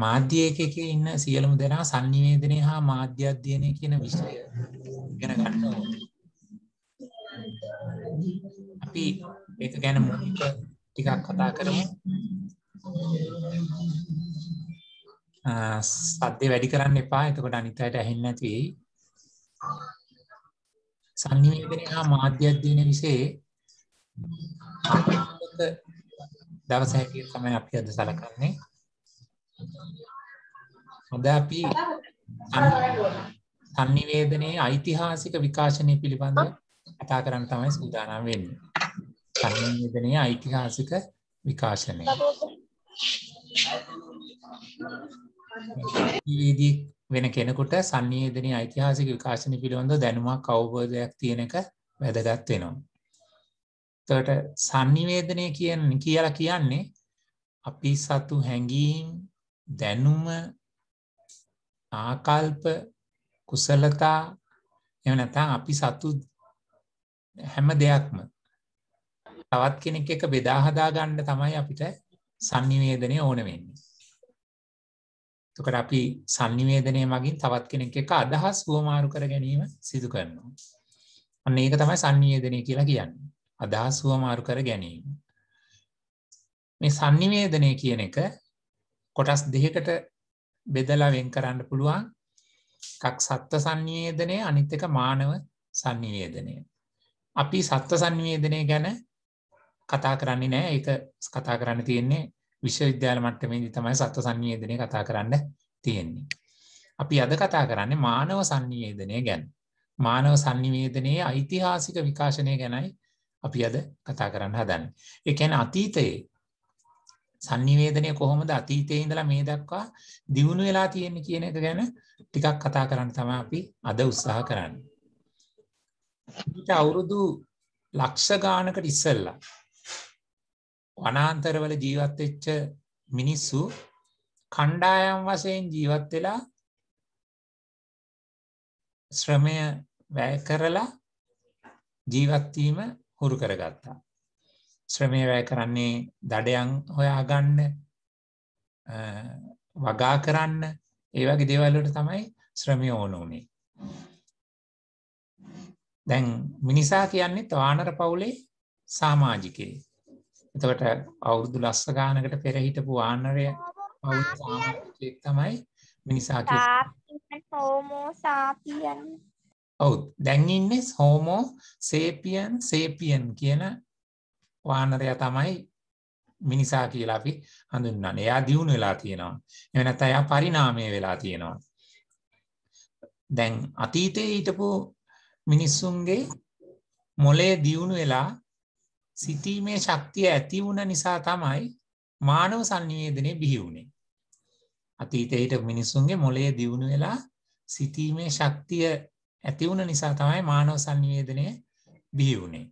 මාධ්‍ය එකක ඉන්න සියලුම දෙනා සංනිවේදනය හා මාධ්‍ය අධ්‍යයනය කියන විෂය ගැන ගන්න අපි එක ගැන මූලික ටිකක් කතා කරමු සද්දේ වැඩි කරන්න එපා එතකොට අනිත් අයට ඇහෙන්නේ නැති වෙයි සංනිවේදනය හා මාධ්‍ය අධ්‍යයනය વિશે සම්බුද්ධ දවස හැටියට තමයි අපි අද සලකන්නේ. අද අපි සම්නිවේදනයේ ඓතිහාසික විකාශනය පිළිබඳව කතා කරන්න තමයි සූදානම් වෙන්නේ. සම්නිවේදනයේ ඓතිහාසික විකාශනය. ඊදී වෙන කෙනෙකුට සම්නිවේදනයේ ඓතිහාසික විකාශනය පිළිබඳව දැනුමක් අවබෝධයක් තියෙන එක වැදගත් වෙනවා. තට සංනිවේදනය කියන කියලා කියන්නේ අපි සතු හැඟීම් දැනුම ආකල්ප කුසලතා එමනතා අපි සතු හැම දෙයක්ම තවත් කෙනෙක් එක බෙදාහදා ගණ්ඩ තමයි අපිට සංනිවේදනය ඕන වෙන්නේ. තුකට අපි සංනිවේදනය මගින් තවත් කෙනෙක් එක අදහස් වුවමාරු කර ගැනීම සිදු කරනවා. අන්න ඒක තමයි සංනියේදනය කියලා කියන්නේ. අදහසුව මාරු කර ගැනීම. මේ සංනිවේදනය කියන එක කොටස් දෙහකට බෙදලා වෙන් කරන්න පුළුවන් එකක් සත්ව සංනිවේදනය අනිත් එක මානව සංනිවේදනය. අපි සත්ව සංවේදනය ගැන කතා කරන්නේ නෑ ඒක කතා කරන්න තියෙන්නේ විශ්වවිද්‍යාල මට්ටමේදී තමයි සත්ව සංවේදනය කතා කරන්න තියෙන්නේ. අපි අද කතා කරන්නේ මානව සංනිවේදනය ගැන. මානව සංනිවේදනයේ ඓතිහාසික විකාශනය ගැනයි අපි අද කතා කරන්න හදන්නේ. ඒ කියන්නේ අතීතයේ sannivedanaya කොහොමද අතීතයේ ඉඳලා මේ දක්වා දියුණු වෙලා තියෙන්නේ කියන එක ගැන ටිකක් කතා කරන්න තමයි අපි අද උත්සාහ කරන්නේ. ඊට අවුරුදු ලක්ෂ ගානකට ඉස්සෙල්ලා වනාන්තරවල ජීවත් වෙච්ච මිනිස්සු කණ්ඩායම් වශයෙන් ජීවත් වෙලා ශ්‍රමය වැය කරලා ජීවත් වීම හුරු කරගත්තා. ශ්‍රමය වැය කරන්නේ දඩයන් හොයාගන්න වගා කරන්න ඒවගේ දේවල්ලට තමයි ශ්‍රමිය ඕන වනේ. දැන් මිනිසා කියන්නේ තවානර පවුලේ සාමාජිකයේ. එතකට අවුරුදු ලස්ස ගානකට පෙරහිටපු ආනරය පවුල් සාමාජිකයෙක් තමයි මිනිසා හෝමෝ සාපියන් ඔවුත් දැන්ඉන්නේ හෝමෝ සේපියන් සේපියන් කියන වානරය තමයි මිනිසා කියලා අපි හඳුන්න්න එයා දියුණු වෙලා තියෙනවා එවනත් අයා පරිනාමය වෙලා තියෙනවා දැන් අතීතයේ හිටපු මිනිස්සුන්ගේ මොලේ දියුණු වෙලා සිතීමේ ශක්තිය ඇති වුණ නිසා තමයි මානව සංනිවේදනය බිහිවුණේ අතීතයට මිනිස්සුන්ගේ මොලේ දියුණු වෙලා සිතීමේ ශක්තිය ඇති වුණ නිසා තමයි මානව සංනිවේදනය බිහි වුණේ.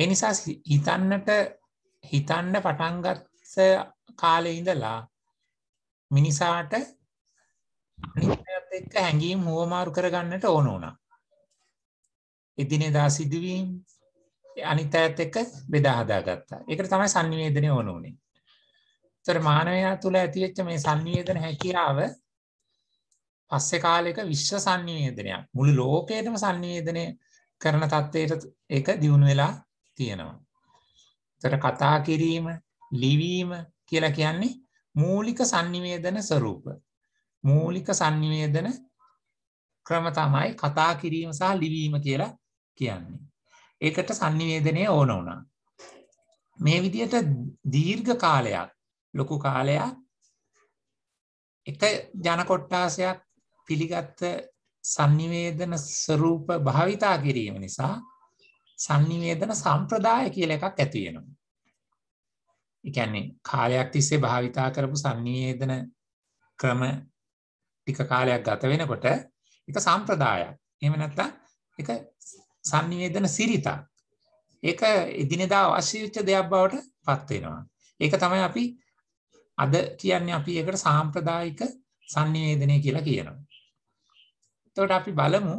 ඒ නිසා හිතන්නට හිතන්න පටන්ගත්ස කාලය ඉඳලා මිනිසාට එක්ක හැඟීම් හුවමාරු කරගන්නට ඕන වුණා. එදිනෙදා සිදුවීම් අනිත ඇත් එක්ක බෙදාහදා ගත්තා එකට තමයි සංනිවේදනය ඕන වනේ තර මානවයා තුළ ඇතිවෙච්ච මේ සංනිවේදන හැකියාව පස්සේ කාලෙක විශ්ව සංනිවේදනයක් මුළු ලෝකයටම සංනිවේදනය කරන තත්ත්වයට ඒක දියුණු වෙලා තියෙනවා. තොර කතා කිරීම ලිවීම කියලා කියන්නේ මූලික සංනිවේදන ස්වරූප. මූලික සංනිවේදන ක්‍රම තමයි කතා කිරීම සහ ලිවීම කියලා කියන්නේ. ඒකට සංනිවේදනය ඕන වුණා. මේ විදියට දීර්ඝ කාලයක් ලොකු කාලයක් එක ජනකොට්ටාසයක් පිළිගත්ත sannivedana ස්වરૂප භාවිතා කිරීම නිසා sannivedana සම්ප්‍රදාය කියලා එකක් ඇති වෙනවා. ඒ කියන්නේ කාලයක් තිස්සේ භාවිතා කරපු sannivedana ක්‍රම ටික කාලයක් ගත වෙනකොට ඒක සම්ප්‍රදායක්. එහෙම නැත්නම් ඒක sannivedana සිරිතක්. ඒක එදිනෙදා අවශ්‍ය වෙච්ච දෙයක් බවට පත් වෙනවා. ඒක තමයි අපි අද කියන්නේ අපි ඒකට සාම්ප්‍රදායික sannivedanaya කියලා කියනවා. එතකොට අපි බලමු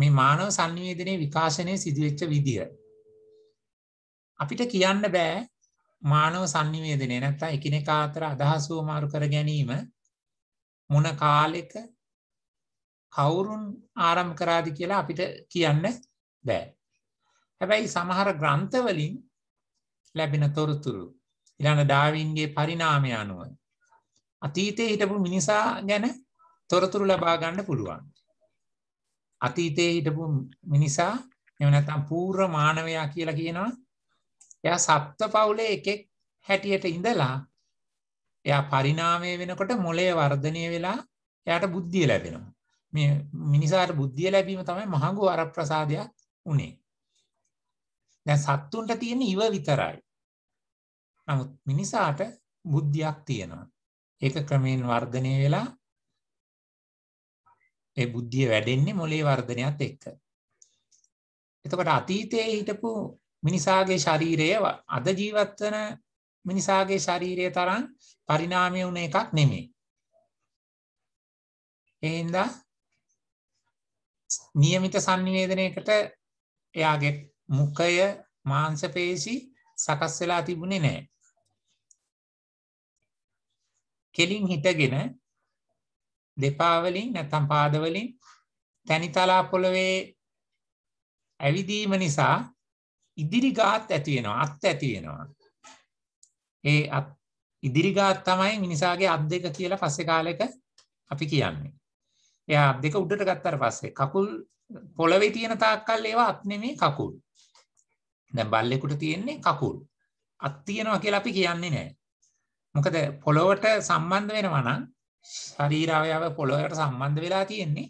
මේ මානව සංවේදනයේ විකාශනය සිදුවෙච්ච විදිය. අපිට කියන්න බෑ මානව සංනිවේදනය නැත්තම් එකිනෙකා අතර අදහස් හුවමාරු කර ගැනීම මොන කාලෙක කවුරුන් ආරම්භ කරාද කියලා අපිට කියන්න බෑ. හැබැයි සමහර ග්‍රන්ථවලින් ලැබෙන තොරතුරු ඊළඟ ඩාවින්ගේ පරිණාමය අනුව අතීතයේ හිටපු මිනිසා ගැන තොරතුරු ලබා ගන්න පුළුවන්. අතීතයේ හිටපු මිනිසා එම නැත්තම් පූර්ව මානවයා කියලා කියනවා. එයා සප්ත පවුලේ එකෙක් හැටියට ඉඳලා එයා පරිණාමය වෙනකොට මොලේ වර්ධනය වෙලා එයාට බුද්ධිය ලැබෙනවා. මේ මිනිසාට බුද්ධිය ලැබීම තමයි මහඟු අරප්‍රසාදයක් උනේ. දැන් සත්තුන්ට තියෙන ඉව විතරයි. නමුත් මිනිසාට බුද්ධියක් තියෙනවා. ඒක ක්‍රමයෙන් වර්ධනය වෙලා ඒ බුද්ධිය වැඩෙන්නේ මොලේ වර්ධනයත් එක්ක. එතකොට අතීතයේ හිටපු මිනිසාගේ ශරීරය අද ජීවත් වන මිනිසාගේ ශරීරය තරම් පරිණාමය වුණ එකක් නෙමෙයි. එහෙනම් નિયમિત sannivedanayakට එයාගේ මුඛය මාංශපේශි සකස් වෙලා තිබුණේ නැහැ. කෙලින් හිටගෙන දෙපා වලින් නැත්නම් පාද වලින් තනිතලා පොළවේ ඇවිදීම නිසා ඉදිරි ගාත් ඇති වෙනවා අත් ඇති වෙනවා. ඒ අත් ඉදිරි ගාත් තමයි මිනිසාගේ අත් දෙක කියලා පස්සේ කාලෙක අපි කියන්නේ. එයා අත් දෙක උඩට ගත්තාට පස්සේ කකුල් පොළවේ තියෙන තාක්කල් ඒවා අත් නෙමේ කකුල්. දැන් බල්ලෙකුට තියෙන්නේ කකුල්. අත් තියනවා කියලා අපි කියන්නේ නැහැ. මොකද පොළොවට සම්බන්ධ වෙනවා නම් ශරීරාවයාව පොළොවට සම්බන්ධ වෙලා තියෙන්නේ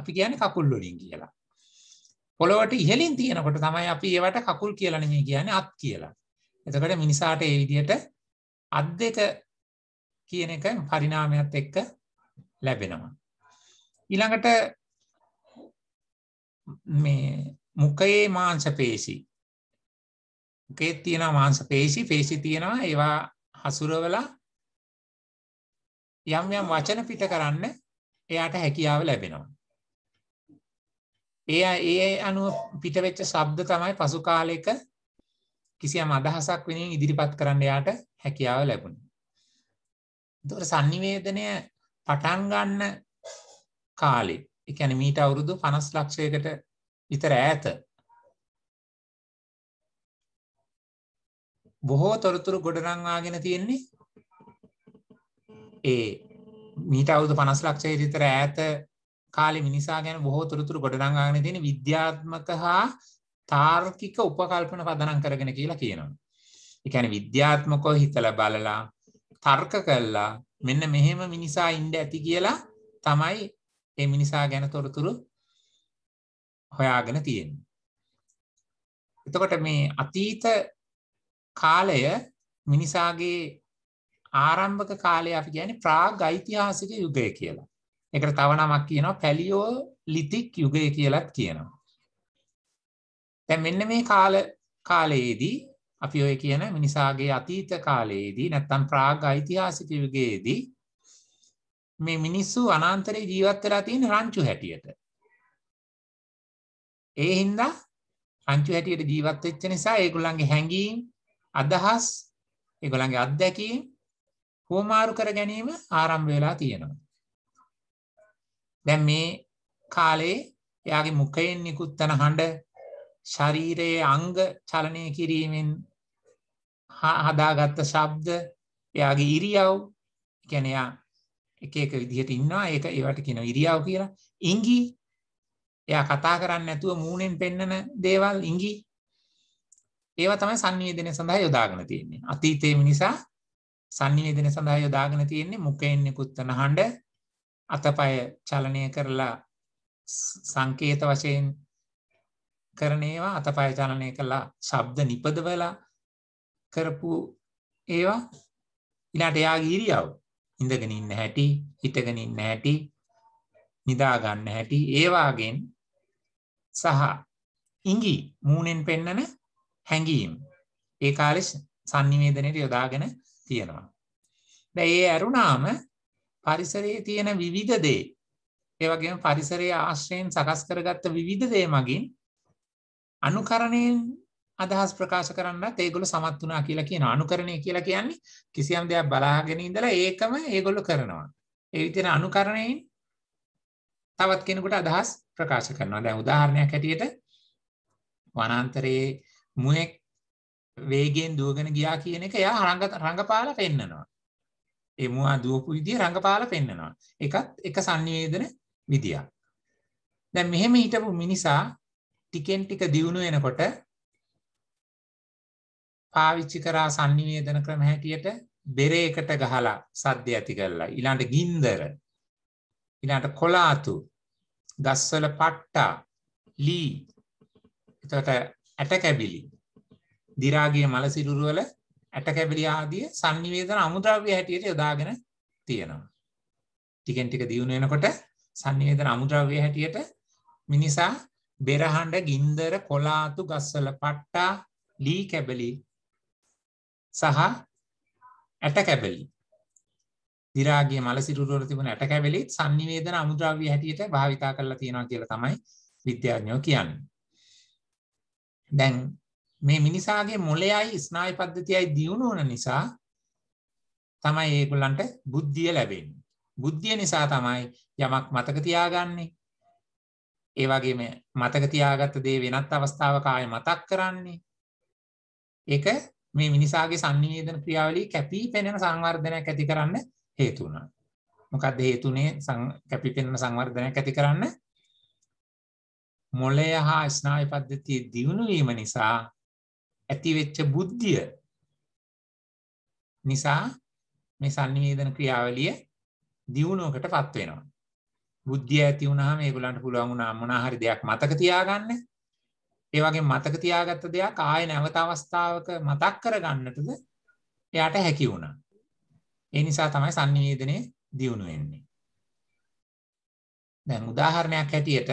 අපි කියන්නේ කකුල් වලින් කියලා. පොළොවට ඉහළින් තියෙනකොට තමයි අපි ඒවට කකුල් කියලා නෙමෙයි කියන්නේ අත් කියලා. එතකොට මිනිසාට ඒ විදිහට අත් දෙක කියන එක පරිණාමයත් එක්ක ලැබෙනවා. ඊළඟට මේ මුඛයේ මාංශ පේශි කේත් තියෙනවා මාංස පේශි පේශි තියෙනවා ඒවා හසුරවලා යම් යම් වචන පිට කරන්න එයාට හැකියාව ලැබෙනවා. ඒ ඒ අනුව පිටවෙච්ච ශබ්ද තමයි පසු කාලයක කිසියම් අදහසක් වෙනින් ඉදිරිපත් කරන්න එයාට හැකියාව ලැබුණා. එතකොට sannivedanaya පටන් ගන්න කාලේ, ඒ කියන්නේ මීට අවුරුදු 50 ලක්ෂයකට විතර ඈත බොහෝ තොරතුරු ගොඩනංවාගෙන තියෙන්නේ ඒ මීට අවුදු පනස් ලක්ෂය විතර ඇත කාලි මිනිසා ගැන බොහෝ තුරතුරු ගොඩනංගාගෙන තියෙන විද්‍යාත්මක හා තාර්කික උපකල්පන පදනම් කරගෙන කියලා කියනවා. එකැන විද්‍යාත්මකෝ හිතල බලලා තර්ක කල්ලා මෙන්න මෙහෙම මිනිසා ඉන්ඩ ඇති කියලා තමයි ඒ මිනිසා ගැන තොරතුරු හොයාගෙන තියෙන්. එතකොට මේ අතීත කාලය මිනිසාගේ ආරම්භක කාලය අපි කියන්නේ ප්‍රාග් ඓතිහාසික යුගය කියලා. ඒකට තව නමක් කියනවා පැලියෝ ලිතික් යුගය කියලත් කියනවා. දැන් මෙන්න මේ කාල කාලයේදී අපි ඔය කියන මිනිසාගේ අතීත කාලයේදී නැත්තම් ප්‍රාග් ඓතිහාසික යුගයේදී මේ මිනිස්සු අනාන්තරේ ජීවත් වෙලා තියෙන රංචු හැටියට. ඒ හින්දා රංචු හැටියට ජීවත් වෙච්ච නිසා ඒගොල්ලන්ගේ හැඟීම් අදහස් ඒගොල්ලන්ගේ අත්දැකීම් හුවමාරු කර ගැනීම ආරම්භ වෙලා තියෙනවා. දැන් මේ කාලේ එයාගේ මුඛයෙන් නිකුත් වෙන හඬ ශරීරයේ අංග චලනය කිරීමෙන් හදාගත්ත ශබ්ද එයාගේ ඉරියව් කියන්නේ එයා එක එක විදිහට ඉන්නවා ඒක ඒවට කියනවා ඉරියව් කියලා. ඉංගි එයා කතා කරන්නේ නැතුව මූණෙන් පෙන්නන දේවල් ඉංගි ඒවා තමයි sannivedana සඳහා යොදාගෙන තියෙන්නේ. අතීතයේ මිනිසා sannivedana සඳහා යොදාගෙන තියෙන්නේ මුඛයෙන් නිකුත් වන හඬ අතපය චලනය කරලා සංකේත වශයෙන් කරන ඒවා අතපය චලනය කළා ශබ්ද නිපදවලා කරපු ඒවා ඊළාට එයාගේ ඉරියව් ඉඳගෙන ඉන්න හැටි හිටගෙන ඉන්න හැටි නිදා ගන්න හැටි ඒ වාගෙන් සහ ඉඟි මූණෙන් පෙන්නන හැඟීම් ඒ කාලෙ සංනිවේදනයට යොදාගෙන තියෙනවා. දැ ඒ ඇරුණාම පරිසරයේ තියෙන විවිධ දේ ඒවගේ පරිසරයේ ආශ්‍රයෙන් සකස් කරගත්ත විවිධ දේ මගින් අනුකරණයෙන් අදහස් ප්‍රකාශ කරන්න ඒගොල සමත් වනා කියලා කියන අනුකරණය කියලා කියන්නේ කිසියම් දෙයක් බලාගෙන ඉඳලා ඒකම ඒගොල්ලු කරනවා. ඒ විතින අනුකරණයෙන් තවත් කෙනෙකුට අදහස් ප්‍රකාශ කරනවා දැ උදාහරණයක් හැටියට වනන්තරයේ මුවෙක් වේගෙන් දුවගෙන ගියා කියන එක එයා රංග රංගපාල පෙන්නනවා. ඒ මුවා දුවපු විදිය රංගපාල පෙන්නනවා. එකත් එක sannivedana විදියක්. දැන් මෙහෙම හිටපු මිනිසා ටිකෙන් ටික දියුණු වෙනකොට පාවිච්චි කරා sannivedana ක්‍රම හැටියට බෙරේකට ගහලා සද්ද ඇති කරලා ඊළඟට ගින්දර ඊළඟට කොලාතු ගස්වල පට්ටා ලී එතකොට ඇටකැබිලි දිරාගිය මල සිරුරුවල ඇටකැබිලි ආදිය සංනිවේදන අමුද්‍රව්‍ය හැටියට යොදාගෙන තියෙනවා. ටිකෙන් ටික දියුණු වෙනකොට සංනිවේදන අමුද්‍රව්‍ය හැටියට මිනිසා බෙරහඬ ගින්දර කොලාතු ගස්වල පට්ටා ලී කැබලි සහ ඇටකැබලි දිරාගේ මල සිරුරුවල තිබුණ ඇටකැබලිත් සංනිවේදන අමුද්‍රව්‍ය හැටියට භාවිතා කරලා තියෙනවා කියලා තමයි විද්‍යාඥයෝ කියන්නේ. දැන් මේ මිනිසාගේ මොලයයි ස්නායු පද්ධතියයි දියුණු වන නිසා තමයි ඒගොල්ලන්ට බුද්ධිය ලැබෙන්නේ. බුද්ධිය නිසා තමයි යමක් මතක තියාගන්නේ. ඒ වගේම මතක තියාගත්ත දේ වෙනත් අවස්ථාවක ආයෙ මතක් කරන්නේ. ඒක මේ මිනිසාගේ sannivedana ක්‍රියාවලිය කැපී පෙනෙන සංවර්ධනයක් ඇති කරන්න හේතු වුණා. මොකක්ද හේතුනේ කැපි පෙනෙන සංවර්ධනයක් ඇති කරන්න මොලය හා ස්නාය පද්ධතිය දියුණුවීම නිසා ඇතිවෙච්ච බුද්ධිය නිසා මේ සංනිවේදන ක්‍රියාවලිය දියුණුවකට පත්වෙනවා. බුද්ධිය ඇති වුණාම ඒගොල්ලන්ට පුළුවන් වුණා මොනා හරි දෙයක් මතක තියාගන්න. ඒ වගේ මතක තියාගත්ත දෙයක් ආයෙ නැවත අවස්ථාවක මතක් කරගන්නටද එයාට හැකි වුණා. ඒ නිසා තමයි සංනිවේදනයේ දියුණු වෙන්නේ. දැන් උදාහරණයක් හැටියට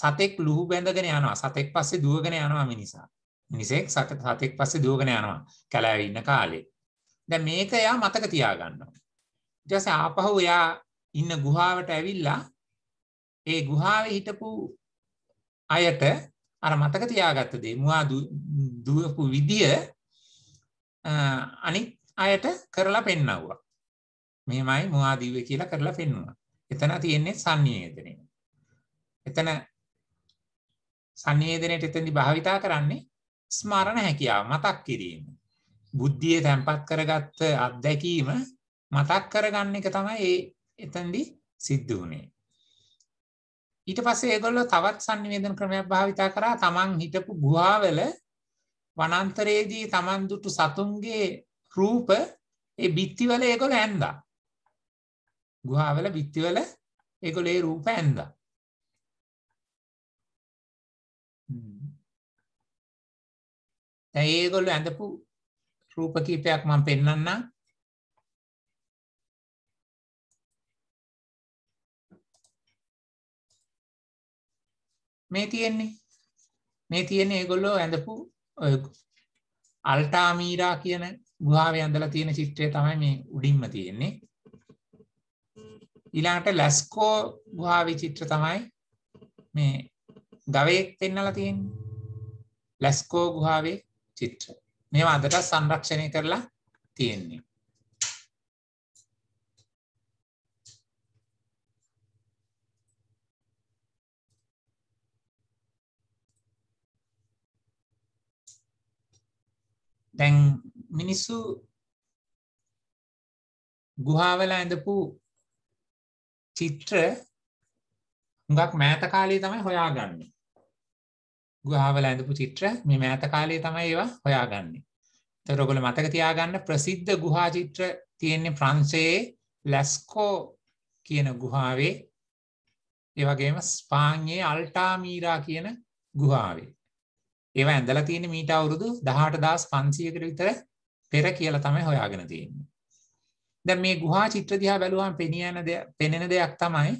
සතෙක් ලුහු බැඳගෙන යනවා සතෙක් පස්සේ දුවගෙන යනවා මිනිසා. මිනිසෙක් සතෙක් පස්සේ දුවගෙන යනවා කැලෑවේ ඉන්න කාලේ. දැන් මේක එයා මතක තියාගන්නවා. ඊට පස්සේ ආපහු එයා ඉන්න ගුහාවට ඇවිල්ලා ඒ ගුහාවේ හිටපු අයට අර මතක තියාගත්ත දේ මුවා දුවපු විදිය අනිත් අයට කරලා පෙන්නව්වා. මෙහෙමයි මුවා දිව්වේ කියලා කරලා පෙන්වුවා. එතන තියෙන්නේ සංනිවේදනය. එතන සංනිවේදනයට එතෙන්දි භාවිතා කරන්නේ ස්මරණ හැකියාව මතක් කිරීම. බුද්ධිය තැන්පත් කරගත්ත අත්දැකීම මතක් කරගන්න එක තමයි ඒ එතෙන්දි සිද්ධ වුණේ. ඊට පස්සේ ඒගොල්ලෝ තවත් සංනිවේදන ක්‍රමයක් භාවිතා කරා තමන් හිටපු ගුහාවල වනාන්තරයේදී තමන් දුටු සතුන්ගේ රූප ඒ බිත්තිවල ඒගොල්ලෝ ඇඳා. ගුහාවල බිත්තිවල ඒගොල්ලෝ ඒ රූප ඇඳා. දැන් ඒගොල්ලෝ ඇඳපු රූප කීපයක් මම පෙන්වන්නම්. මේ තියෙන්නේ මේ තියෙන්නේ ඒගොල්ලෝ ඇඳපු අල්ටාමීරා කියන ගුහාවේ ඇඳලා තියෙන චිත්‍රය තමයි මේ උඩින්ම තියෙන්නේ. ඊළඟට ලැස්කෝ ගුහාවේ චිත්‍ර තමයි මේ ගවයෙක් පෙන්නලා තියෙන්නේ. ලැස්කෝ ගුහාවේ චිත්‍ර. මේවා අදට සංරක්ෂණය කරලා තියෙන්නේ. දැන් මිනිස්සු ගුහාවල ඇඳපු චිත්‍ර හුඟක් මෑත කාලේ තමයි හොයාගන්නේ ගුහාවල ඇඳපු චිත්‍ර මේ මෑත කාලයේ තමයි ඒවා හොයාගන්නේ. ඒතර ඔයගොල්ලෝ මතක තියාගන්න ප්‍රසිද්ධ ගුහා චිත්‍ර තියෙන්නේ ප්‍රංශයේ ලැස්කෝ කියන ගුහාවේ ඒ වගේම ස්පාඤ්ඤයේ අල්ටාමීරා කියන ගුහාවේ. ඒවා ඇඳලා තියෙන්නේ මීට අවුරුදු 18500කට විතර පෙර කියලා තමයි හොයාගෙන තියෙන්නේ. දැන් මේ ගුහා චිත්‍ර දිහා බැලුවම පෙනියන පෙනෙන දෙයක් තමයි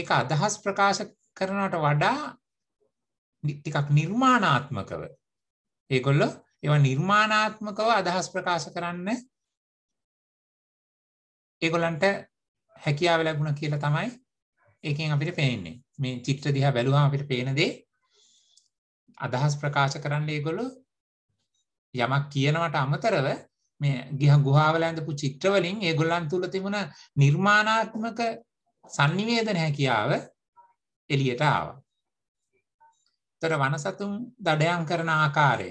ඒක අදහස් ප්‍රකාශ කරනවට වඩා ටිකක් නිර්මාණාත්මකව ඒගොල්ලො ඒවා නිර්මාණාත්මකව අදහස් ප්‍රකාශ කරන්න ඒගොලන්ට හැකියාව ලැබුණ කියලා තමයි ඒකෙන් අපිට පේන්නේ මේ චිත්‍ර දිහා බැලුවා අපිට පේනදේ අදහස් ප්‍රකාශ කරන්න ඒගොලු යමක් කියනවට අමතරව මේ ගිහ ගුහාවල ඇඳපු චිත්‍රවලින් ඒගොල්ලන් තුළ තිබුණ නිර්මාණාත්මක සංනිවේදන හැකියාව එළියට ආවා තොර වනසතුන් දඩයම් කරන ආකාරය.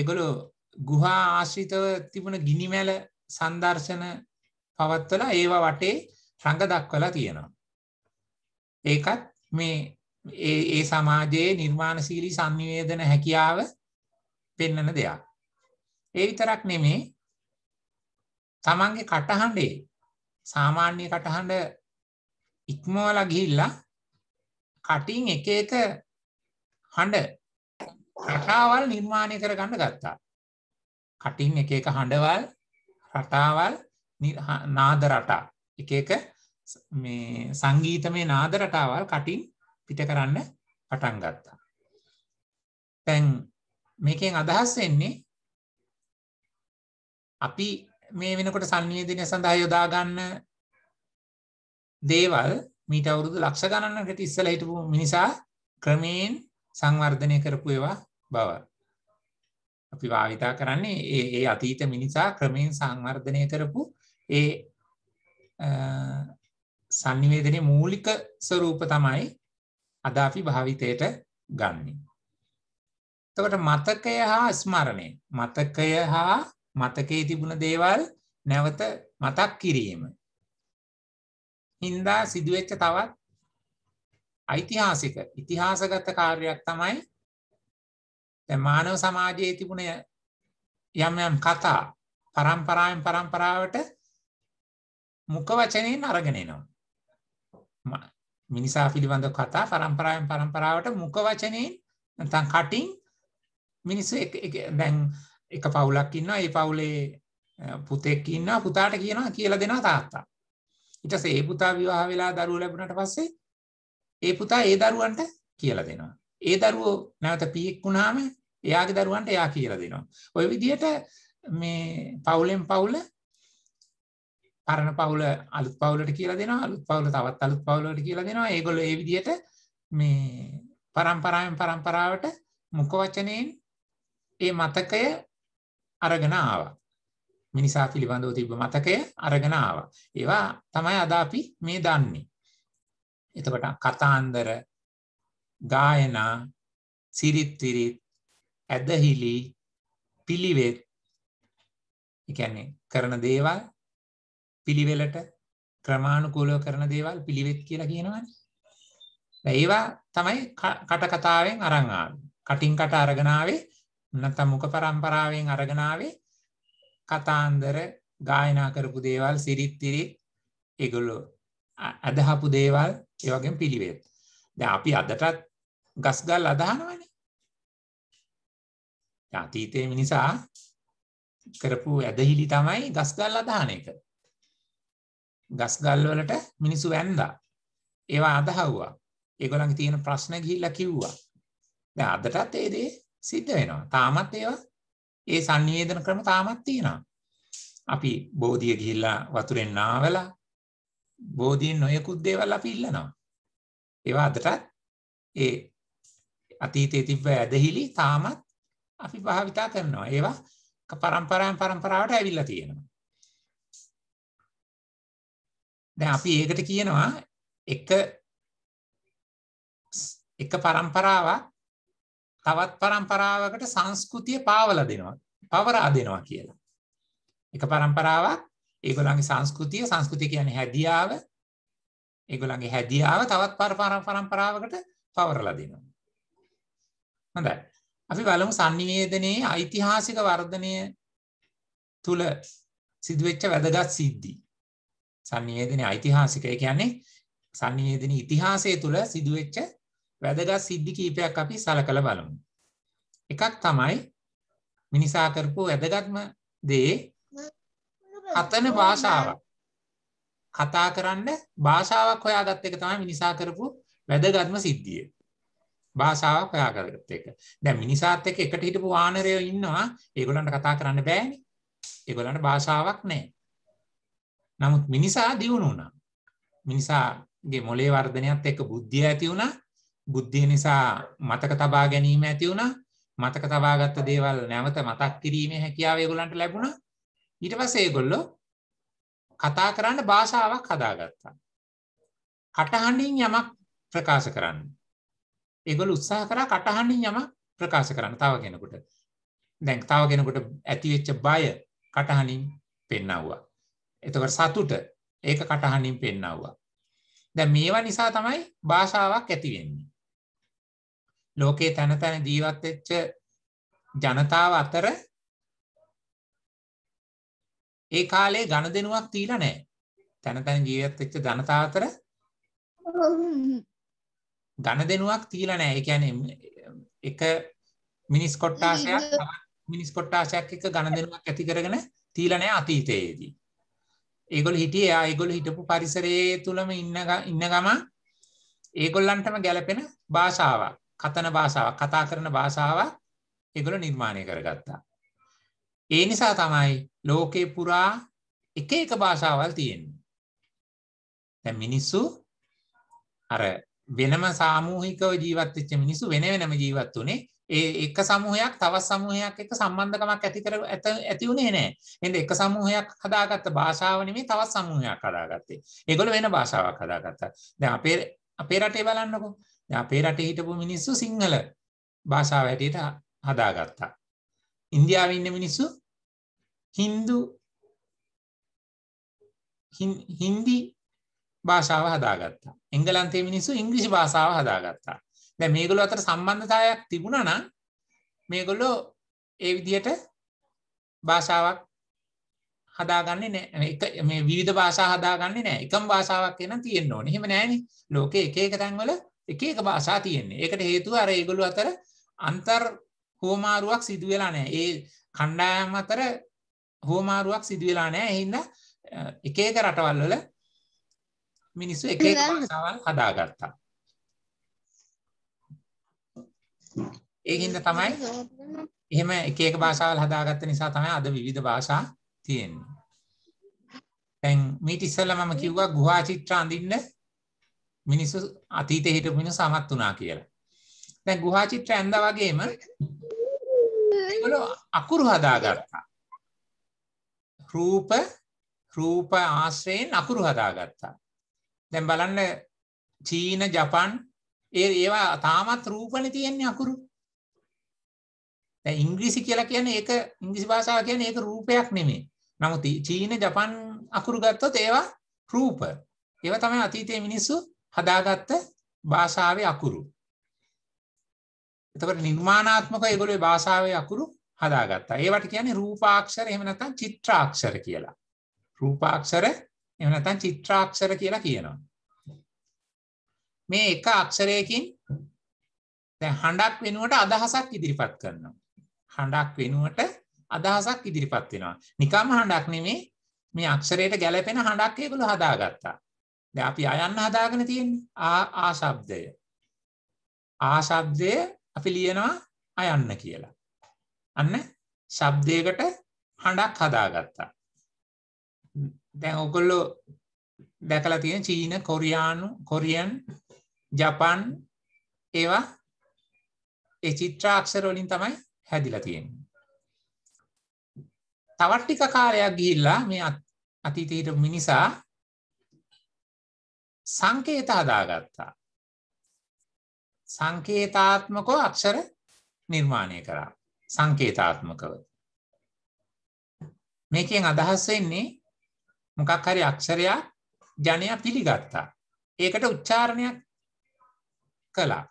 එගොලු ගුහා ආශ්‍රිතව තිබුණ ගිනිමැල සංදර්ශන පවත්වල ඒවා වටේ රඟ දක්වලා තියෙනවා. ඒකත් මේ ඒ සමාජයේ නිර්මාණශීලී සංනිවේදන හැකියාව පෙන්නන දෙයක්. ඒ විතරක් නෙමේ තමන්ගේ කටහඬේ සාමාන්‍ය කටහඬ ඉක්මෝල ගිහිල්ලා කටින් එක එක හඬ රටාවල් නිර්මාණය කරගන්න ගත්තා. කටින් එක එක හඬවල් රටාවල් නාද රටා එක එක මේ සංගීතමය නාද රටාවල් කටින් පිට කරන්න පටන් ගත්තා. තැන් මේකෙන් අදහස් වෙන්නේ අපි මේ වෙනකොට සංවේදනය සඳහා යොදාගන්න දේවල් මීට අවුරුදු ලක්ෂ ගණන්නකට ඉස්සලා හිටපු මිනිසා ක්‍රමයෙන් සංවර්ධනය කරපු ඒවා බව. අපි භාවිතා කරන්නේ ඒ අතීත මිනිසා ක්‍රමයෙන් සංවර්ධනය කරපු ඒ සංනිවේදනය මූලික ස්වරූප තමයි අද අපි භාවිතයට ගන්න. තකට මතකය හා ස්මරණය මතකය හා මතකයේ තිබුණ දේවල් නැවත මතක් කිරීම හින්දා සිදුවෙච්ච තවත් ඓතිහාසික ඉතිහාසගත කාර්යක් තමයි මානව සමාජයේ තිබුණ යම් යම් කතා පරම්පරාවෙන් පරම්පරාවට මුඛ වචනයෙන් අරගෙනනවා මිනිසා පිළිබඳ කතා පරම්පරාවෙන් පරම්පරාවට මුඛ වචනයෙන් නැත්නම් කටින් මිනිස්සු දැන් එක පවුලක් ඉන්නවා ඒ පවුලේ පුතෙක් ඉන්නවා පුතාට කියනවා කියලා දෙනවා තාත්තා ඉට සේ පුතා විවාහ වෙලා දරුව ලැබුණට පස්සේ ඒ පුතා ඒ දරුවන්ට කියල දෙනවා. ඒ දරුවෝ නැවත පියෙක් වුණාම එයාගේ දරුවන්ට එයා කියල දෙනවා. ඔය විදියට මේ පවුලෙන් පවුල පරණ පවුල අලුත් පවුලට කියලා දෙෙන අලුත් පවුල තවත් අලුත් පවුලට කියලා දෙෙනවා ඒගොල ඒ විදියට මේ පරම්පරායෙන් පරම්පරාවට මුකවචනයෙන් ඒ මතකය අරගෙන ආවා මිනිසා පිළිබඳව තිබ මතකය අරගෙනාව. ඒවා තමයි අදාපි මේ දන්නේ. එතකට කතාන්දර ගායනා සිරිත්විරිත් ඇදහිලි පිළිවෙත් එකන්නේ කරන දේවල් පිළිවෙලට ක්‍රමාණුකූලෝ කරන දේවල් පිළිවෙත් කියලා කියනවන. ඒවා තමයි කටකතාවෙන් අරංආ කටින් කට අරගනාවේ නත්තම් මුක පරම්පරාවෙන් අරගනාවේ කතාන්දර ගායනා කරපු දේවල් සිරිත්තිරි එගොල්ලෝ අදහපු දේවල් ඒවගෙන් පිළිවෙත් ද අපි අදටත් ගස්ගල් අදහනවන අතීතය මිනිසා කරපු ඇදහිලි තමයි ගස්ගල් අදහන එක ගස්ගල් වලට මිනිසු වැන්දා ඒවා අදහව්වා ඒගොලන් තියෙන ප්‍රශ්න ගිහිල්ල කිව්වා අදටත් ඒදේ සිද්ධ වෙනවා තාමත් ඒවා ඒ sannivedana ක්‍රම තාමත් තියෙනවා. අපි බෝධිය ගිහිල්ලා වතුරෙන් නාවලා බෝධියෙන් නොයෙකුත් දේවල් අපි ඉල්ලනවා. ඒවා අදටත් ඒ අතීතයේ තිබ්බ ඇදහිලි තාමත් අපි භාවිතා කරනවා. ඒවා පරම්පරාවෙන් පරම්පරාවට ඇවිල්ලා තියෙනවා. දැන් අපි ඒකට කියනවා එක එක පරම්පරාවක් තවත් પરම්පරාවකට සංස්කෘතිය පාවල දෙනවා පවරා දෙනවා කියලා. එක પરම්පරාවක් ඒගොල්ලන්ගේ සංස්කෘතිය සංස්කෘතිය කියන්නේ හැදියාව ඒගොල්ලන්ගේ හැදියාව තවත් પરම්පරාවකට පවරලා දෙනවා. හොඳයි. අපි බලමු sannivedanයේ ඓතිහාසික වර්ධනය තුල සිදුවෙච්ච වැදගත් සිද්ධි. sannivedanයේ ඓතිහාසික ඒ කියන්නේ sannivedanයේ ඉතිහාසය තුල සිදුවෙච්ච වැදගත් සිද්ධි කීපයක් අපි සලකලා බලමු. එකක් තමයි මිනිසා කරපු වැදගත්ම දේ කතන භාෂාවක්. කතා කරන්න භාෂාවක් හොයාගත් එක තමයි මිනිසා කරපු වැදගත්ම සිද්ධිය. භාෂාවක් හොයාගත්ත එක. දැන් මිනිසාත් එක්ක එකට හිටපු වානරයෝ ඉන්නවා. ඒගොල්ලන්ට කතා කරන්න බෑනේ. ඒගොල්ලන්ට භාෂාවක් නැහැ. නමුත් මිනිසා දියුණු වුණා. මිනිසාගේ මොලේ වර්ධනයත් එක්ක බුද්ධිය ඇති වුණා. බුද්ධිය නිසා මතක තබා ගැනීම ඇති වුණා මතක තබාගත්ත දේවල් නැවත මතක් කිරීමේ හැකියාව ඒගොල්ලන්ට ලැබුණා ඊට පස්සේ ඒගොල්ලෝ කතා කරන්න භාෂාවක් හදාගත්තා කටහඬින් යමක් ප්‍රකාශ කරන්න ඒගොල්ලෝ උත්සාහ කරා කටහඬින් යමක් ප්‍රකාශ කරන්න තව කෙනෙකුට දැන් තව කෙනෙකුට ඇති වෙච්ච බය කටහඬින් පෙන්වුවා එතකොට සතුට ඒක කටහඬින් පෙන්වුවා දැන් මේවා නිසා තමයි භාෂාවක් ඇති වෙන්නේ ලෝකයේ තැන තැන ජීවත් වෙච්ච ජනතාව අතර ඒ කාලේ ගණ දෙනුවක් තීලා නෑ තැන තැන ජීවත් වෙච්ච ජනතාව අතර ගණ දෙනුවක් තීලා නෑ ඒ කියන්නේ එක මිනිස් කොට්ටාසයක් මිනිස් කොට්ටාසයක් එක ගණ දෙනුවක් ඇති කරගෙන තීලා නෑ අතීතයේදී ඒගොල්ලෝ හිටියේ ආ ඒගොල්ලෝ හිටපු පරිසරයේ තුලම ඉන්න ඉන්න ගම ඒගොල්ලන්ටම ගැළපෙන භාෂාවක් කතන භාෂාවක් කතා කරන භාෂාවක් ඒගොල්ලෝ නිර්මාණය කරගත්තා. ඒ නිසා තමයි ලෝකේ පුරා එක එක භාෂාවල් තියෙන්නේ. දැන් මිනිස්සු අර වෙනම සාමූහිකව ජීවත් වෙච්ච මිනිස්සු වෙන වෙනම ජීවත් වුනේ ඒ එක සමූහයක් තවත් සමූහයක් එක්ක සම්බන්ධකමක් ඇති කර ඇති වුණේ නැහැ. එහෙනම් එක සමූහයක් හදාගත්ත භාෂාව නෙමෙයි තවත් සමූහයක් හදාගත්තේ. ඒගොල්ලෝ වෙන භාෂාවක් හදාගත්තා. දැන් අපේ අපේ රටේ බලන්නකෝ. අපේ රටේ හිටපු මිනිස්සු සිංහල භාෂාව හැටියට හදාගත්තා. ඉන්දියාව ඉන්න මිනිස්සු හින්දු හින්දි භාෂාව හදාගත්තා. එංගලන්තේ මිනිස්සු ඉංග්‍රිසි භාෂාව හදාගත්තා. දැන් මේගොල්ලෝ අතර සම්බන්ධතාවයක් තිබුණා නම් මේගොල්ලෝ ඒ විදිහට භාෂාවක් හදාගන්නේ නෑ එක මේ විවිධ භාෂා හදාගන්නේ නෑ එකම භාෂාවක් එන තියෙන්න ඕනේ. එහෙම නෑනේ. ලෝකේ එක එක තැන්වල එක එක භාෂා තියෙන්නේ ඒකට හේතුව අර ඒගොලු අතර අන්තර් හෝමාරුවක් සිදුවෙලා නෑ ඒ කණ්ඩායම් අතර හෝමාරුවක් සිදුවෙලා නෑ එහින්න එක එක රටවල් වල මිනිස්සු එක එක භාෂාවල් හදාගත්තා ඒහින්ද තමයි එහෙම එක එක භාෂාවල් හදාගත්ත නිසා තමයි අද විවිධ භාෂා තියෙන්නේ දැන් මීට ඉස්සෙල්ලා මම කිව්වා ගුහා චිත්‍ර අඳින්න මිනිස්සු අතීතේ හිටපු මිනිස්සු සමත් වුණා කියලා. දැන් ගුහා චිත්‍ර ඇඳා වගේම ඒගොල්ලෝ අකුරු හදාගත්තා. රූප රූප ආශ්‍රයෙන් අකුරු හදාගත්තා. දැන් බලන්න චීන ජපන් ඒ ඒවා තාමත් රූපනේ තියෙන්නේ අකුරු. දැන් ඉංග්‍රීසි කියලා කියන්නේ ඒක ඉංග්‍රීසි භාෂාව කියන්නේ ඒක රූපයක් නෙමෙයි. නමුත් චීන ජපන් අකුරු ගත්තොත් ඒවා රූප. ඒවා තමයි අතීතයේ මිනිස්සු හදාගත්ත භාෂාවේ අකුරු එතකට නිර්මාණාත්මක ඒගොලේ භාෂාවය අකුරු හදාගත්තා ඒවට කියන්නේ රූපාක්ෂර එහමනතන් චිත්‍රාක්ෂර කියලා රූපාක්ෂර එමනතන් චිත්‍රාක්ෂර කියලා කියනවා මේ එක අක්ෂරයකින් හඬක් වෙනුවට අදහසක් ඉදිරිපත් කරනවා හඬක් වෙනුවට අදහසක් ඉදිරිපත් වෙනවා නිකම් හඬක් නෙමේ මේ අක්ෂරයට ගැලපෙන හඬක් ඒගොල්ලෝ හදාගත්තා දැන් අපි අයන්න හදාගෙන තියෙන්නේ ආ ආ ශබ්දය. ආ ශබ්දය අපි ලියනවා අයන්න කියලා. අන්න ශබ්දයකට හඬක් හදාගත්තා. දැන් ඔගොල්ලෝ දැකලා තියෙන චීන, කොරියානු, කොරියන්, ජපන් ඒවා ඒ චිත්‍රාක්ෂර වලින් තමයි හැදිලා තියෙන්නේ. තවත් ටික කාලයක් ගිහිල්ලා මේ අතීතයේ මිනිසා සංකේත හදාගත්තා. සංකේතාත්මකෝ අක්ෂර නිර්මාණය කරා සංකේතාත්මකව. මේකෙන් අදහස් වෙන්නේ මොකක් හරි අක්ෂරයක් ජනයා පිළිගත්තා. ඒකට උච්චාරණයක් කළා.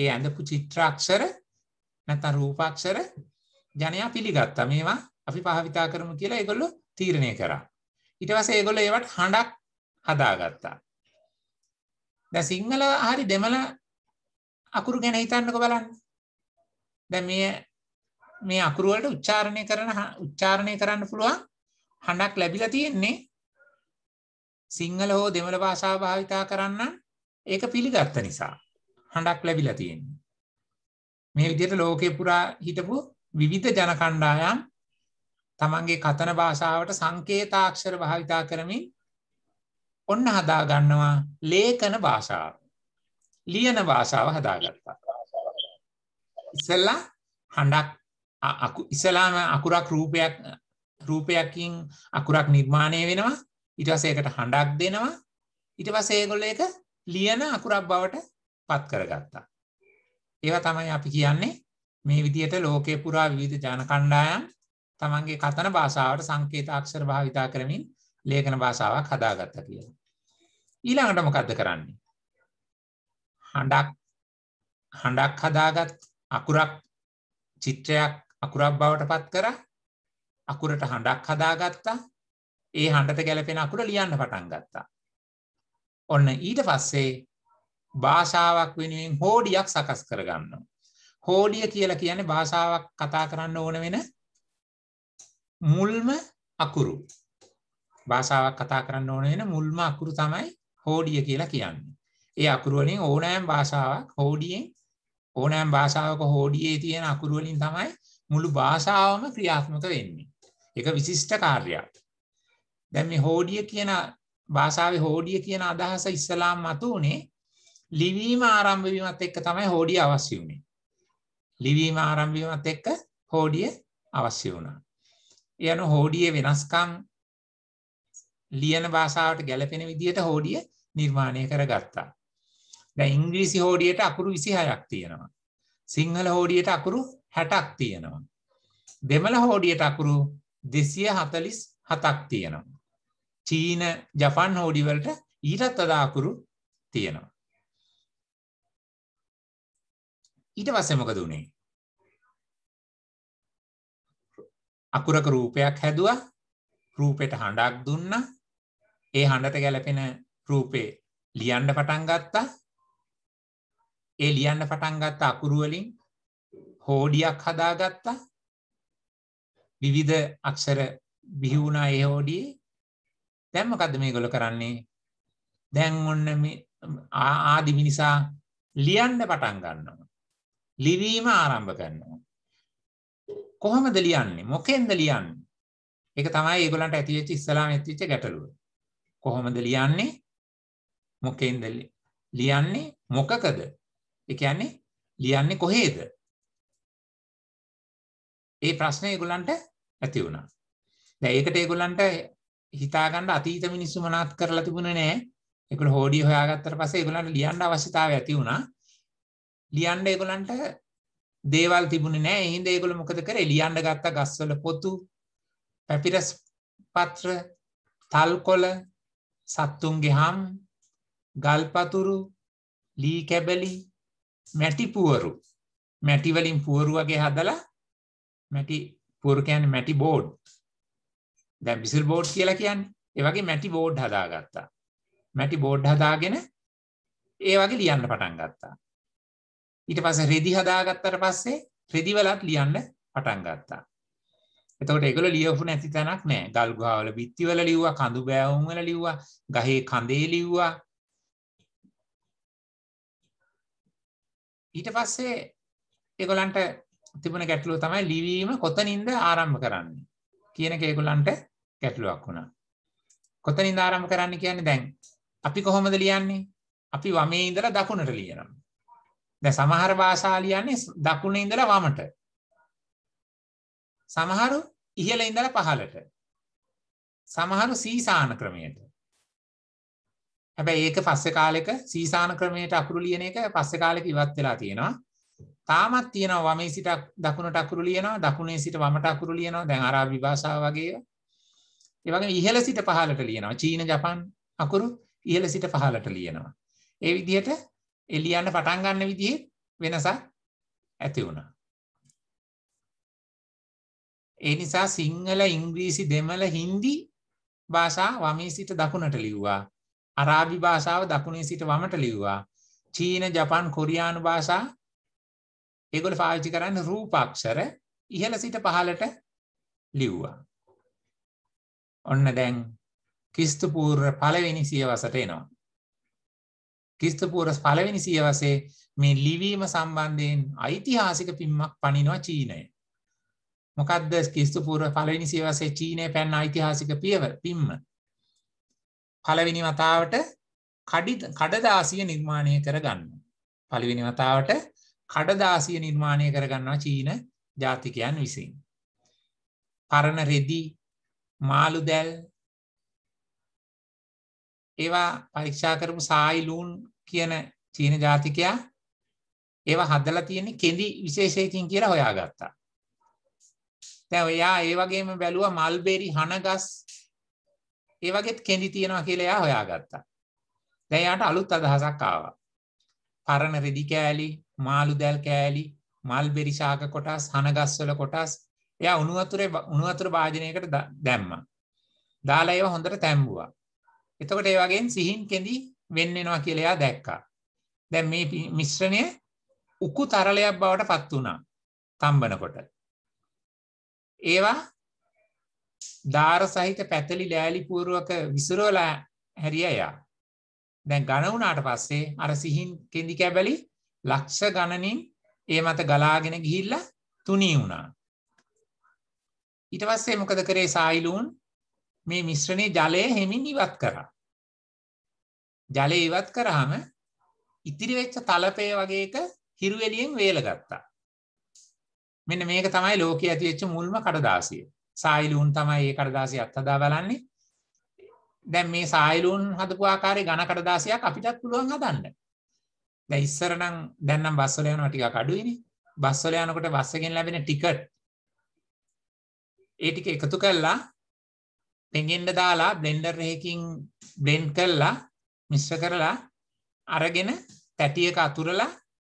ඒ ඇඳපු චිත්‍රාක්ෂර නැත්නම් රූපාක්ෂර ජනයා පිළිගත්තා. මේවා අපි භාවිතා කරමු කියලා ඒගොල්ලෝ තීරණය කරා. ඉටවස ඒගොල ඒවට හඬක් හදාගත්තා දැ සිංහල හරි දෙමල අකුරු ගැන හිතන්නක බලන්න දැ මේ මේ අකුරුවලට උච්චාරණය කරන උච්චාරණය කරන්න පුළුවන් හඬක් ලැබිල තියෙන්නේ සිංහල හෝ දෙමළ භාෂාව භාවිතා කරන්න ඒක පිළිගත්ත නිසා හඬක් ලැබිලා තියෙන්නේ. මේ විදිහට ලෝකේ පුරා හිටපු විවිධ ජන කණ්ඩායම් තමන්ගේ කතන භාෂාවට සංකේතාක්ෂර භාවිතා කරමින් ඔන්න හදාගන්නවා ලේකන භාෂාව ලියන භාෂාව හදාගත්තා ඉසල්ලා හඬක් ඉසලාම අකුරක් රූපයක් රූපයකින් අකුරක් නිර්මාණය වෙනවා ඉටසේකට හඬක් දෙනවා ඉට පසේගොල්ල එක ලියන අකුරක් බවට පත් කරගත්තා ඒවා තමයි අපි කියන්නේ මේ විදියට ලෝකේ පුරා විවිධ ජන කණ්ඩායම් තමන්ගේ කතන භාෂාවට සංකේත අක්ෂර භාවිතා කරමින් ලේඛන භාෂාවක් හදාගත්ත කියලා. ඊළඟට මොකද්ද කරන්නේ? හඬක් හඬක් හදාගත් අකුරක් චිත්‍රයක් අකුරක් බවට පත් කරා. අකුරට හඬක් හදාගත්තා. ඒ හඬට ගැලපෙන අකුර ලියන්න පටන් ගත්තා. ඔන්න ඊට පස්සේ භාෂාවක් වෙනුවෙන් හෝඩියක් සකස් කරගන්නවා. හෝඩිය කියලා කියන්නේ භාෂාවක් කතා කරන්න ඕන වෙන මුල්ම අකුරු භාෂාවක් කතා කරන්න ඕන එන මුල්ම අකුරු තමයි හෝඩිය කියලා කියන්නේ. ඒ අකුරුවලින් ඕනෑම් භාෂාවක් හෝඩියෙන් ඕනෑම් භාෂාවක හෝඩියේ තියෙන අකුරුවලින් තමයි මුළු භාෂාවම ක්‍රියාත්මක වෙන්නේ. එක විශිෂ්ට කාර්යයක්. දැන් මේ හෝඩිය කියන භාෂාවේ හෝඩිය කියන අදහස ඉස්සලාම් මතු උනේ ලිවීම ආරම්භ වීමත් එක්ක තමයි හෝඩිය අවශ්‍ය වුනේ. ලිවීම ආරම්භ වීමත් එක්ක හෝඩිය අවශ්‍ය වුණා. යනු හෝඩියේ වෙනස්කම් ලියන භාෂාවට ගැලපෙන විදිහට හෝඩිය නිර්මාණය කර ගත්තා. දැ ඉංග්‍රීසි හෝඩියට අකුරු විසිහයක් තියෙනවා. සිංහල හෝඩියට අකුරු හැටක් තියෙනවා. දෙමළ හෝඩියට අකුරු දෙසිය හතලිස් හතක් තියෙනවා. චීන ජපන් හෝඩිවලට ඊටත් අදාකුරු තියෙනවා. ඊට වස්සමක දුනේ අකුරක රූපයක් හැදුව රූපෙට හඬක් දුන්න ඒ හඬට ගැලපෙන රූපේ ලියන්ඩ පටන් ගත්තා ඒ ලියන්න පටන් ගත්ත අකුරුවලින් හෝඩියක් හදාගත්තා විවිධ අක්ෂර බිහිවුණා ඒ හෝඩියේ දැම්මකද මේ ගොල කරන්නේ දැන් ඔන්න ආදි මිනිසා ලියන්ඩ පටන් ගන්නවා ලිවීම ආරම්භ කරනවා කොහොමද ලියන්නේ? මොකෙන්ද ලියන්නේ? ඒක තමයි ඒගොල්ලන්ට ඇති වෙච්ච ඉස්ලාම ඇති වෙච්ච ගැටලුව. කොහොමද ලියන්නේ? මොකෙන්ද ලියන්නේ? මොකකද? ඒ කියන්නේ ලියන්නේ කොහේද? ඒ ප්‍රශ්නේ ඒගොල්ලන්ට ඇති වුණා. දැන් ඒකට ඒගොල්ලන්ට හිතාගන්න අතීත මිනිස්සු මනාත් කරලා තිබුණේ නැහැ. ඒගොල්ලෝ හොඩිය හොයාගත්තට පස්සේ ඒගොල්ලන්ට ලියන්න අවශ්‍යතාවය ඇති වුණා. ලියන්න ඒගොල්ලන්ට දේවල් තිබුණ නෑ හින්ද ඒගොල මොකද කර ලියන්ඩ ගත්ත ගස්වල පොතු පැපිරස් පත්‍ර තල්කොල සත්තුන්ගේ හම් ගල්පතුරු ලී කැබලි මැටිපුුවරු මැටිවලින් පුවරු වගේ හදලා මැටි පුරකයන් මැටි බෝඩ් දැ බිසිල් බෝඩ් කියලා කියන්න ඒවගේ මැටි බෝඩ් හදාගත්තා මැටි බෝඩ් හදාගෙන ඒ වගේ ලියන්න පටන් ගත්තා ඊට පස්සේ රෙදි හදාගත්තට පස්සේ රෙදි වලත් ලියන්න පටන් ගත්තා. එතකොට ඒගොල්ලෝ ලියවපු නැති තැනක් නැහැ. ගල් ගහවල බිත්ති වල ලිව්වා, කඳු බෑවුම් වල ලිව්වා, ගහේ කඳේ ලිව්වා. ඊට පස්සේ ඒගොල්ලන්ට තිබුණ ගැටලුව තමයි ලිවීම කොතනින්ද ආරම්භ කරන්නේ කියන එක ඒගොල්ලන්ට ගැටලුවක් වුණා. කොතනින්ද ආරම්භ කරන්න කියන්නේ දැන් අපි කොහොමද ලියන්නේ? අපි වමේ ඉඳලා දකුණට ලියනවා. දැන් සමහර භාෂා ලියන්නේ දකුණේ ඉඳලා වමට. සමහරු ඉහළ ඉඳලා පහළට. සමහරු සීසාන ක්‍රමයට. හැබැයි ඒක පස්සේ කාලෙක සීසාන ක්‍රමයට අකුරු ලියන එක පස්සේ කාලෙක ඉවත් වෙලා තියෙනවා. තාමත් තියෙනවා වමේ සිට දකුණට අකුරු ලියනවා, දකුණේ සිට වමට අකුරු ලියනවා. දැන් අරාබි භාෂාව වගේ ඒ වගේම ඉහළ සිට පහළට ලියනවා. චීන, ජපන් අකුරු ඉහළ සිට පහළට ලියනවා. ඒ විදිහට එලියන්න පටන් ගන්න විදිහේ වෙනසක් ඇති වුණා. ඒ නිසා සිංහල ඉංග්‍රීසි දෙමළ හින්දි භාෂා වමේ සිට දකුණට ලිව්වා. අරාබි භාෂාව දකුණේ සිට වමට ලිව්වා. චීන ජපන් කොරියානු භාෂා ඒගොල්ල පාවිච්චි කරන්න රූපක්ෂර ඉහළ සිට පහලට ලිව්වා. ඔන්න දැන් කිස්තුපූර්ව පළවෙනි සියවසට එනවා. කිස්තපුරස් පළවෙනි සියවසේ මේ ලිවීම සම්බන්ධයෙන් ඓතිහාසික පිම්මක් පනිනවා චීනය. මොකක්ද කිස්තුපුර පළවෙනි සියවසේ චීනය පැන් ඓතිහාසික පියව පිම්ම. පළවෙනි වතාවට කඩදාසිය නිර්මාණය කරගන්න. පළවෙනි වතාවට කඩදාසිය නිර්මාණය කරගන්නවා චීන ජාතිකයන් විසින්. පරණ රෙදි මාළුදැල් ඒවා පරීක්ෂා කරමු සායිලූන් කියන චීන ජාතිකයා ඒවා හදලා තියෙන්නේ කෙඳි විශේෂයකින් කියලා හොයාගත්තා. දැන් ඔයා ඒ වගේම බැලුවා මල්බෙරි හනගස් ඒ වගේත් කෙඳි තියෙනවා කියලා එයා හොයාගත්තා. දැන් යාට අලුත් අදහසක් ආවා. පරණ රෙදි කෑලි, මාළු දැල් කෑලි, මල්බෙරි ශාක කොටස්, හනගස් වල කොටස් එයා උණු වතුරේ උණු වතුර භාජනයකට දැම්මා. දාලා ඒවා හොඳට තැම්බුවා. එතකොට ඒ වගේ සිහින් කෙඳී වෙන්නෙනවා කියලයා දැක්කා. දැන් මේ මිශ්‍රණය උකු තරලයක් බවට පත් වුණා තම්බනකොට. ඒවා ධාර සහිත පැතලි ලෑලි පූර්ුවක විසුරෝලා හැරිය යා. දැන් ගණ වුණාට පස්සේ අර සිහින් කෙඳි කැබලි ලක්ෂ ගණනින් ඒ මත ගලාගෙන ගිහිල්ලා තුනී වුණා. ඊට පස්සේ මොකද කරේ සායිලූන් මේ මිශ්‍රණය ජලය හෙමින් ඉවත් කරා. ජලය ඉවත් කරාම ඉතිරි වෙච්ච තලපය වගේ එක හිරුවෙලියෙන් වේල ගත්තා. මෙන්න මේක තමයි ලෝකයේ ඇතිවෙච්ච මුල්ම කඩදාසිය. සායිලූන් තමයි ඒ කඩදාසිය අත්හදා බලන්නේ. දැන් මේ සායිලූන් හදපු ආකාරයේ ඝන කඩදාසියක් අපිටත් පුළුවන් හදන්න. දැන් ඉස්සර නම් දැන් නම් බස් වල යනවා ටිකක් අඩුයිනේ. බස් වල යනකොට බස් එකෙන් ලැබෙන ටිකට් ඒ ටික එකතු කරලා නැගෙන්ඩ දාලා බ්ලෙන්ඩර් හකින් බ්ලෙන්් කරලා මිශ්ව කරලා අරගෙන තැටියක අතුරලා